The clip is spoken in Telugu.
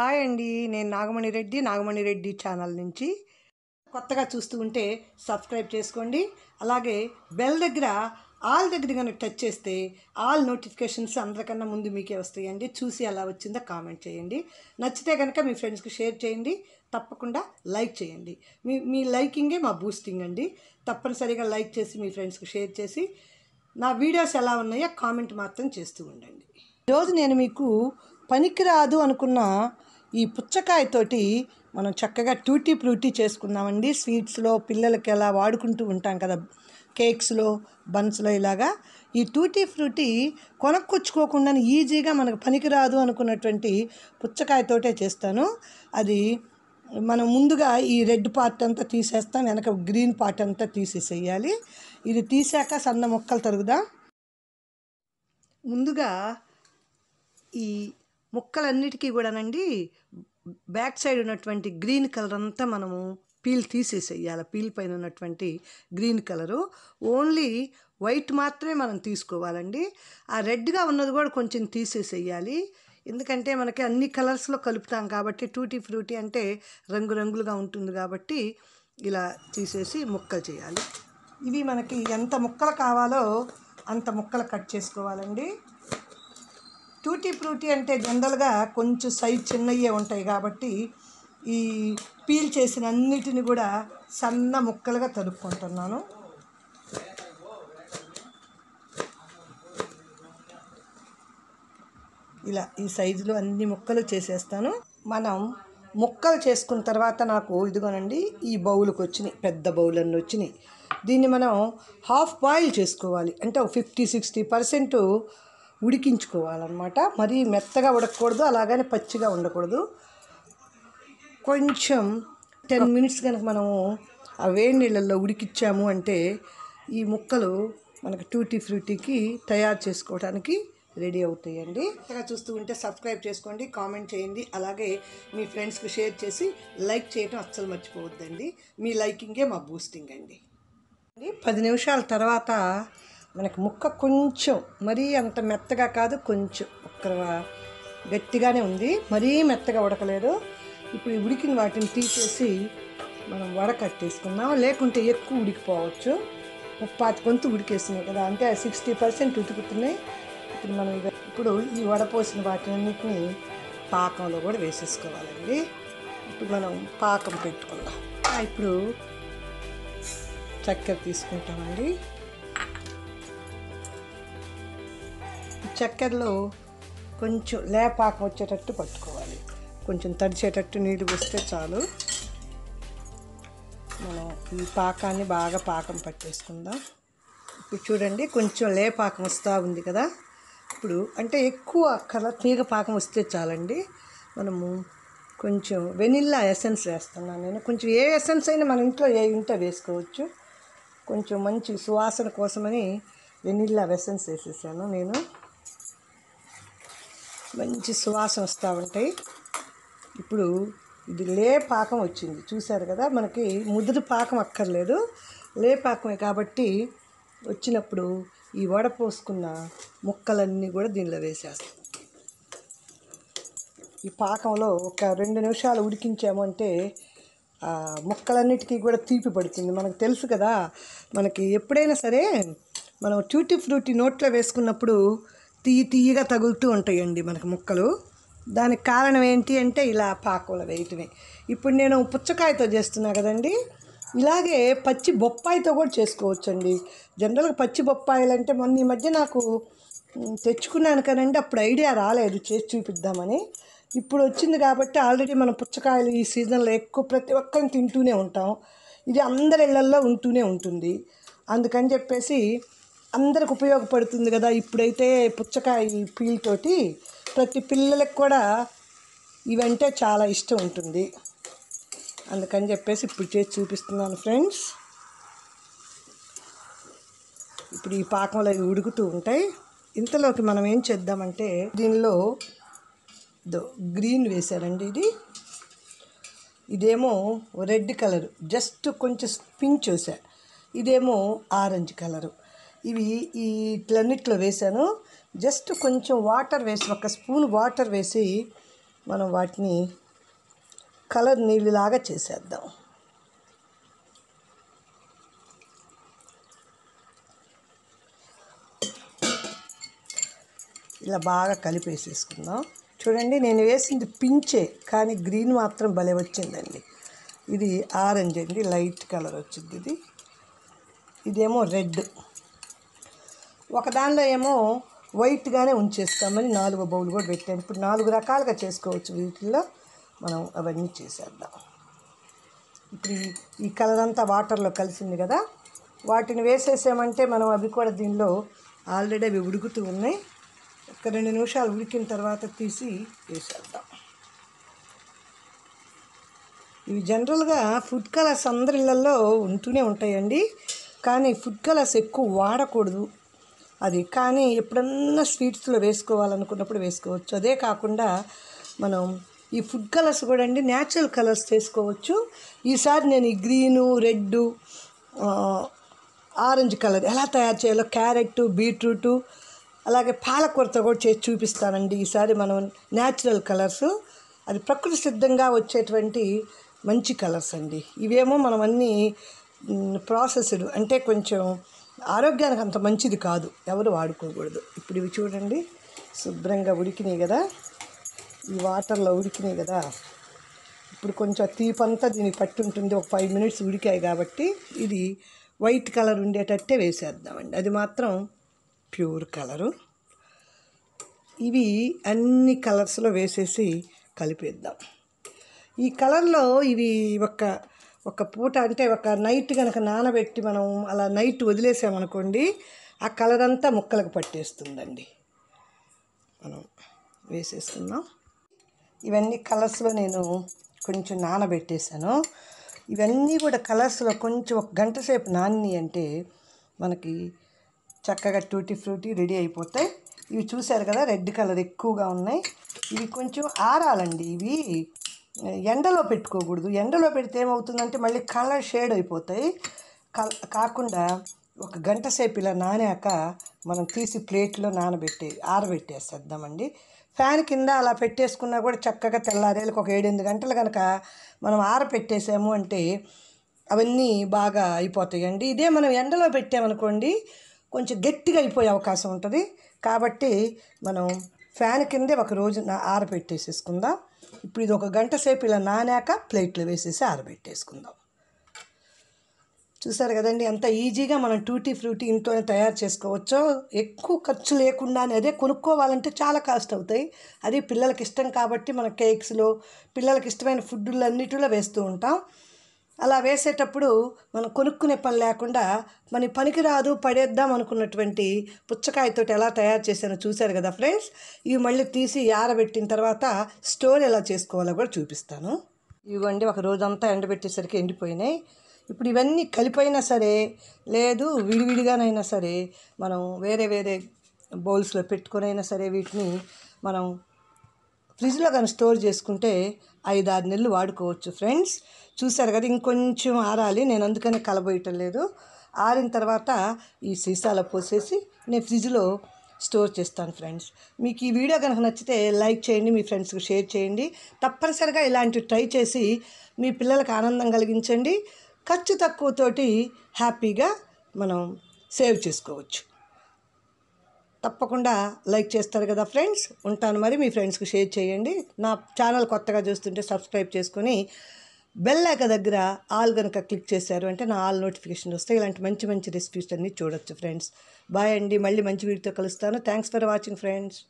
హాయ్ అండి నేను నాగమణి రెడ్డి నాగమణి రెడ్డి ఛానల్ నుంచి కొత్తగా చూస్తూ ఉంటే సబ్స్క్రైబ్ చేసుకోండి అలాగే బెల్ దగ్గర ఆల్ దగ్గర కనుక టచ్ చేస్తే ఆల్ నోటిఫికేషన్స్ అందరికన్నా ముందు మీకే వస్తాయండి చూసి ఎలా వచ్చిందో కామెంట్ చేయండి నచ్చితే కనుక మీ ఫ్రెండ్స్కి షేర్ చేయండి తప్పకుండా లైక్ చేయండి మీ మీ లైకింగే మా బూస్టింగ్ అండి తప్పనిసరిగా లైక్ చేసి మీ ఫ్రెండ్స్కి షేర్ చేసి నా వీడియోస్ ఎలా ఉన్నాయో కామెంట్ మాత్రం చేస్తూ ఉండండి ఈరోజు నేను మీకు పనికిరాదు అనుకున్న ఈ పుచ్చకాయతోటి మనం చక్కగా ట్యూటీ ఫ్రూటీ చేసుకుందామండి స్వీట్స్లో పిల్లలకి ఎలా వాడుకుంటూ ఉంటాం కదా కేక్స్లో బన్స్లో ఇలాగా ఈ టూటీ ఫ్రూటీ కొనక్కొచ్చుకోకుండా ఈజీగా మనకు పనికిరాదు అనుకున్నటువంటి పుచ్చకాయతోటే చేస్తాను అది మనం ముందుగా ఈ రెడ్ పార్ట్ అంతా తీసేస్తాం వెనక గ్రీన్ పార్ట్ అంతా తీసేసేయాలి ఇది తీసాక సన్న మొక్కలు తరుగుదాం ముందుగా ఈ ముక్కలన్నిటికీ కూడానండి బ్యాక్ సైడ్ ఉన్నటువంటి గ్రీన్ కలర్ అంతా మనము పీల్ తీసేసేయాలి పీల్ పైన ఉన్నటువంటి గ్రీన్ కలరు ఓన్లీ వైట్ మాత్రమే మనం తీసుకోవాలండి ఆ రెడ్గా ఉన్నది కూడా కొంచెం తీసేసేయాలి ఎందుకంటే మనకి అన్ని కలర్స్లో కలుపుతాం కాబట్టి టూటీ ఫ్రూటీ అంటే రంగురంగులుగా ఉంటుంది కాబట్టి ఇలా తీసేసి ముక్కలు చేయాలి ఇవి మనకి ఎంత ముక్కలు కావాలో అంత ముక్కలు కట్ చేసుకోవాలండి టూటీ ఫ్రూటీ అంటే జనరల్గా కొంచెం సైజ్ చిన్నయే ఉంటాయి కాబట్టి ఈ పీల్ చేసిన అన్నిటిని కూడా సన్న ముక్కలుగా తలుపుకుంటున్నాను ఇలా ఈ సైజులో అన్ని ముక్కలు చేసేస్తాను మనం ముక్కలు చేసుకున్న తర్వాత నాకు ఇదిగోనండి ఈ బౌల్కి వచ్చినాయి పెద్ద బౌల్ అన్ని వచ్చినాయి దీన్ని మనం హాఫ్ బాయిల్ చేసుకోవాలి అంటే ఫిఫ్టీ సిక్స్టీ పర్సెంట్ ఉడికించుకోవాలన్నమాట మరీ మెత్తగా ఉడకకూడదు అలాగని పచ్చిగా ఉండకూడదు కొంచెం టెన్ మినిట్స్ కనుక మనము ఆ వేడి నీళ్ళల్లో ఉడికిచ్చాము అంటే ఈ ముక్కలు మనకు టూటీ ఫ్రూటీకి తయారు చేసుకోవడానికి రెడీ అవుతాయండి ఇంకా చూస్తూ ఉంటే సబ్స్క్రైబ్ చేసుకోండి కామెంట్ చేయండి అలాగే మీ ఫ్రెండ్స్కి షేర్ చేసి లైక్ చేయటం అస్సలు మర్చిపోవద్దండి మీ లైకింగే మా బూస్టింగ్ అండి పది నిమిషాల తర్వాత మనకి ముక్క కొంచెం మరీ అంత మెత్తగా కాదు కొంచెం ఒక్క గట్టిగానే ఉంది మరీ మెత్తగా ఉడకలేదు ఇప్పుడు ఉడికిన వాటిని తీసేసి మనం వడకట్టేసుకుందాం లేకుంటే ఎక్కువ ఉడికిపోవచ్చు ముప్పాతి కొంత ఉడికేస్తున్నాయి కదా అంటే సిక్స్టీ పర్సెంట్ ఉతుకుతున్నాయి ఇప్పుడు మనం ఇప్పుడు ఈ వడపోసిన వాటిని పాకంలో కూడా వేసేసుకోవాలండి ఇప్పుడు మనం పాకం పెట్టుకుందాం ఇప్పుడు చక్కెర తీసుకుంటామండి చక్కెరలో కొంచెం లేపాకం వచ్చేటట్టు పట్టుకోవాలి కొంచెం తడిచేటట్టు నీళ్ళు పోస్తే చాలు మనం ఈ పాకాన్ని బాగా పాకం పట్టేసుకుందాం ఇప్పుడు చూడండి కొంచెం లేపాకం వస్తూ ఉంది కదా ఇప్పుడు అంటే ఎక్కువ కలర్ తీగ పాకం వస్తే చాలండి మనము కొంచెం వెనిల్లా ఎసెన్స్ వేస్తున్నాను నేను కొంచెం ఏ ఎసెన్స్ అయినా మన ఇంట్లో ఏ ఇంట వేసుకోవచ్చు కొంచెం మంచి సువాసన కోసమని వెనిల్లా ఎసెన్స్ వేసేసాను నేను మంచి సువాసన వస్తూ ఉంటాయి ఇప్పుడు ఇది లే పాకం వచ్చింది చూశారు కదా మనకి ముదురు పాకం అక్కర్లేదు లే పాకమే కాబట్టి వచ్చినప్పుడు ఈ వడ పోసుకున్న ముక్కలన్నీ కూడా దీనిలో వేసేస్తాం ఈ పాకంలో ఒక రెండు నిమిషాలు ఉడికించామంటే ముక్కలన్నిటికీ కూడా తీపి పడుతుంది మనకు తెలుసు కదా మనకి ఎప్పుడైనా సరే మనం ట్యూటీ ఫ్రూటీ నోట్లో వేసుకున్నప్పుడు తీయ తీయగా తగులుతూ ఉంటాయండి మనకు ముక్కలు దానికి కారణం ఏంటి అంటే ఇలా పాకులు వేయటమే ఇప్పుడు నేను పుచ్చకాయతో చేస్తున్నా కదండి ఇలాగే పచ్చి బొప్పాయితో కూడా చేసుకోవచ్చండి జనరల్గా పచ్చి బొప్పాయిలు అంటే మొన్న ఈ మధ్య నాకు తెచ్చుకున్నాను కదండి అప్పుడు ఐడియా రాలేదు చేసి చూపిద్దామని ఇప్పుడు వచ్చింది కాబట్టి ఆల్రెడీ మనం పుచ్చకాయలు ఈ సీజన్లో ఎక్కువ ప్రతి ఒక్కరిని తింటూనే ఉంటాం ఇది అందరి ఇళ్లల్లో ఉంటూనే ఉంటుంది అందుకని చెప్పేసి అందరికి ఉపయోగపడుతుంది కదా ఇప్పుడైతే పుచ్చకాయ పీల్తోటి ప్రతి పిల్లలకు కూడా ఇవంటే చాలా ఇష్టం ఉంటుంది అందుకని చెప్పేసి ఇప్పుడు చేసి చూపిస్తున్నాను ఫ్రెండ్స్ ఇప్పుడు ఈ పాకంలో అవి ఉడుకుతూ ఉంటాయి ఇంతలోకి మనం ఏం చేద్దామంటే దీనిలో గ్రీన్ వేశారండి ఇది ఇదేమో రెడ్ కలర్ జస్ట్ కొంచెం పించ్ వేసా ఇదేమో ఆరెంజ్ కలరు ఇవి ఇట్లన్నిట్లో వేసాను జస్ట్ కొంచెం వాటర్ వేసి ఒక స్పూన్ వాటర్ వేసి మనం వాటిని కలర్ నీళ్ళులాగా చేసేద్దాం ఇలా బాగా కలిపేసేసుకుందాం చూడండి నేను వేసింది పించే కానీ గ్రీన్ మాత్రం భలే వచ్చిందండి ఇది ఆరెంజ్ అండి లైట్ కలర్ వచ్చింది ఇది ఇదేమో రెడ్ ఒకదానిలో ఏమో వైట్గానే ఉంచేస్తామని నాలుగు బౌల్ కూడా పెట్టాను ఇప్పుడు నాలుగు రకాలుగా చేసుకోవచ్చు వీటిల్లో మనం అవన్నీ చేసేద్దాం ఇప్పుడు ఈ కలర్ అంతా వాటర్లో కలిసింది కదా వాటిని వేసేసామంటే మనం అవి కూడా దీనిలో ఆల్రెడీ అవి ఉడుకుతూ ఉన్నాయి ఒక రెండు నిమిషాలు ఉడికిన తర్వాత తీసి వేసేద్దాం ఇవి జనరల్గా ఫుడ్ కలర్స్ అందరిళ్ళల్లో ఉంటూనే ఉంటాయండి కానీ ఫుడ్ కలర్స్ ఎక్కువ వాడకూడదు అది కానీ ఎప్పుడన్నా స్వీట్స్లో వేసుకోవాలనుకున్నప్పుడు వేసుకోవచ్చు అదే కాకుండా మనం ఈ ఫుడ్ కలర్స్ కూడా అండి న్యాచురల్ కలర్స్ చేసుకోవచ్చు ఈసారి నేను ఈ గ్రీను రెడ్ ఆరెంజ్ కలర్ ఎలా తయారు చేయాలో క్యారెట్ బీట్రూటు అలాగే పాలకూరతో కూడా చేసి చూపిస్తానండి ఈసారి మనం న్యాచురల్ కలర్స్ అది ప్రకృతి సిద్ధంగా వచ్చేటువంటి మంచి కలర్స్ అండి ఇవేమో మనం అన్నీ ప్రాసెస్డ్ అంటే కొంచెం ఆరోగ్యానికి అంత మంచిది కాదు ఎవరు వాడుకోకూడదు ఇప్పుడు ఇవి చూడండి శుభ్రంగా ఉడికినాయి కదా ఈ వాటర్లో ఉడికినాయి కదా ఇప్పుడు కొంచెం తీపంతా దీనికి పట్టి ఉంటుంది ఒక ఫైవ్ మినిట్స్ ఉడికాయి కాబట్టి ఇది వైట్ కలర్ ఉండేటట్టే వేసేద్దామండి అది మాత్రం ప్యూర్ కలరు ఇవి అన్ని కలర్స్లో వేసేసి కలిపేద్దాం ఈ కలర్లో ఇవి ఒక ఒక పూట అంటే ఒక నైట్ కనుక నానబెట్టి మనం అలా నైట్ వదిలేసామనుకోండి ఆ కలర్ అంతా ముక్కలకు పట్టేస్తుందండి మనం వేసేస్తున్నాం ఇవన్నీ కలర్స్లో నేను కొంచెం నానబెట్టేశాను ఇవన్నీ కూడా కలర్స్లో కొంచెం ఒక గంట సేపు నాని అంటే మనకి చక్కగా టూటీ ఫ్రూటీ రెడీ అయిపోతాయి ఇవి చూశారు కదా రెడ్ కలర్ ఎక్కువగా ఉన్నాయి ఇవి కొంచెం ఆరాలండి ఇవి ఎండలో పెట్టుకోకూడదు ఎండలో పెడితే ఏమవుతుందంటే మళ్ళీ కలర్ షేడ్ అయిపోతాయి కాకుండా ఒక గంట సేపు ఇలా నానాక మనం తీసి ప్లేట్లో నానబెట్టే ఆరబెట్టేసేద్దామండి ఫ్యాన్ కింద అలా పెట్టేసుకున్నా కూడా చక్కగా తెల్లారేళ్ళకి ఒక ఏడెనిమిది గంటలు కనుక మనం ఆరపెట్టేసాము అంటే అవన్నీ బాగా అయిపోతాయండి ఇదే మనం ఎండలో పెట్టామనుకోండి కొంచెం గట్టిగా అయిపోయే అవకాశం ఉంటుంది కాబట్టి మనం ఫ్యాన్ కిందే ఒక రోజు ఆరపెట్టేసేసుకుందాం ఇప్పుడు ఇది ఒక గంట సేపు ఇలా నానాక ప్లేట్లు వేసేసి ఆరబెట్టేసుకుందాం చూసారు కదండి అంత ఈజీగా మనం టూటీ ఫ్రూటీ ఇంట్లోనే తయారు చేసుకోవచ్చు ఎక్కువ ఖర్చు లేకుండానే అదే కొనుక్కోవాలంటే చాలా కాస్ట్ అవుతాయి అది పిల్లలకి ఇష్టం కాబట్టి మన కేక్స్లో పిల్లలకి ఇష్టమైన ఫుడ్లన్నిటిలో వేస్తూ ఉంటాం అలా వేసేటప్పుడు మనం కొనుక్కునే పని లేకుండా మన పనికిరాదు పడేద్దాం అనుకున్నటువంటి పుచ్చకాయతో ఎలా తయారు చేశానో చూశారు కదా ఫ్రెండ్స్ ఇవి మళ్ళీ తీసి ఆరబెట్టిన తర్వాత స్టోర్ ఎలా చేసుకోవాలో కూడా చూపిస్తాను ఇవ్వండి ఒక రోజంతా ఎండబెట్టేసరికి ఎండిపోయినాయి ఇప్పుడు ఇవన్నీ కలిపైనా సరే లేదు విడివిడిగానైనా సరే మనం వేరే వేరే బౌల్స్లో పెట్టుకునైనా సరే వీటిని మనం ఫ్రిడ్జ్లో కానీ స్టోర్ చేసుకుంటే ఐదు ఆరు నెలలు వాడుకోవచ్చు ఫ్రెండ్స్ చూసారు కదా ఇంకొంచెం ఆరాలి నేను అందుకనే కలబోయటం లేదు ఆరిన తర్వాత ఈ సీసాలో పోసేసి నేను ఫ్రిడ్జ్లో స్టోర్ చేస్తాను ఫ్రెండ్స్ మీకు ఈ వీడియో కనుక నచ్చితే లైక్ చేయండి మీ ఫ్రెండ్స్కి షేర్ చేయండి తప్పనిసరిగా ఇలాంటివి ట్రై చేసి మీ పిల్లలకు ఆనందం కలిగించండి ఖర్చు తక్కువతోటి హ్యాపీగా మనం సేవ్ చేసుకోవచ్చు తప్పకుండా లైక్ చేస్తారు కదా ఫ్రెండ్స్ ఉంటాను మరి మీ ఫ్రెండ్స్కి షేర్ చేయండి నా ఛానల్ కొత్తగా చూస్తుంటే సబ్స్క్రైబ్ చేసుకొని బెల్ లేక దగ్గర ఆల్ కనుక క్లిక్ చేశారు అంటే నా ఆల్ నోటిఫికేషన్ వస్తే ఇలాంటి మంచి మంచి రెసిపీస్ అన్నీ చూడొచ్చు ఫ్రెండ్స్ బాయ్ అండి మళ్ళీ మంచి వీడితో కలుస్తాను థ్యాంక్స్ ఫర్ వాచింగ్ ఫ్రెండ్స్